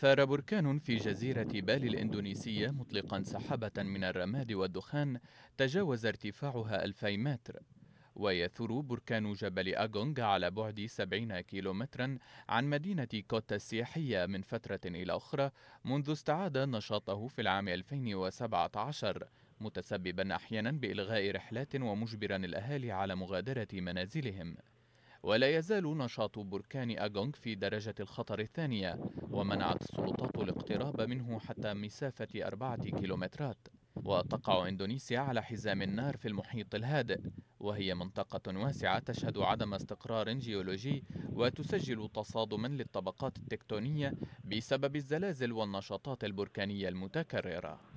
ثار بركان في جزيرة بالي الإندونيسية مطلقا سحابة من الرماد والدخان تجاوز ارتفاعها 2000 متر ويثور بركان جبل أغونغ على بعد 70 كيلومترا عن مدينة كوتا السياحية من فترة إلى أخرى منذ استعاد نشاطه في العام 2017 متسببا أحيانا بإلغاء رحلات ومجبرا الأهالي على مغادرة منازلهم ولا يزال نشاط بركان أغونغ في درجة الخطر الثانية ومنعت السلطات الاقتراب منه حتى مسافة أربعة كيلومترات وتقع إندونيسيا على حزام النار في المحيط الهادئ وهي منطقة واسعة تشهد عدم استقرار جيولوجي وتسجل تصادما للطبقات التكتونية بسبب الزلازل والنشاطات البركانية المتكررة